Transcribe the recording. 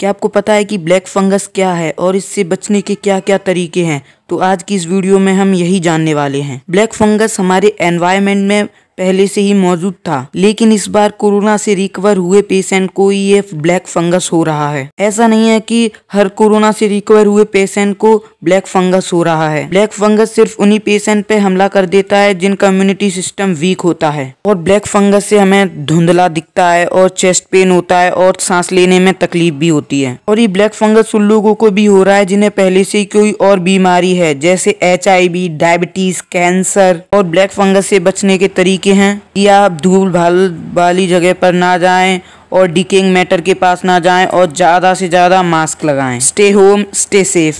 क्या आपको पता है कि ब्लैक फंगस क्या है और इससे बचने के क्या क्या तरीके हैं तो आज की इस वीडियो में हम यही जानने वाले हैं ब्लैक फंगस हमारे एनवायरमेंट में पहले से ही मौजूद था लेकिन इस बार कोरोना से रिकवर हुए पेशेंट को ये ब्लैक फंगस हो रहा है ऐसा नहीं है कि हर कोरोना से रिकवर हुए पेशेंट को ब्लैक फंगस हो रहा है ब्लैक फंगस सिर्फ उन्हीं पेशेंट पे हमला कर देता है जिनका इम्यूनिटी सिस्टम वीक होता है और ब्लैक फंगस से हमें धुंधला दिखता है और चेस्ट पेन होता है और सांस लेने में तकलीफ भी होती है और ये ब्लैक फंगस उन लोगों को भी हो रहा है जिन्हें पहले से कोई और बीमारी है जैसे एच डायबिटीज कैंसर और ब्लैक फंगस से बचने के तरीके रखे हैं कि आप धूल भाल वाली जगह पर ना जाएं और डिकिंग मैटर के पास ना जाएं और ज़्यादा से ज़्यादा मास्क लगाएं स्टे होम स्टे सेफ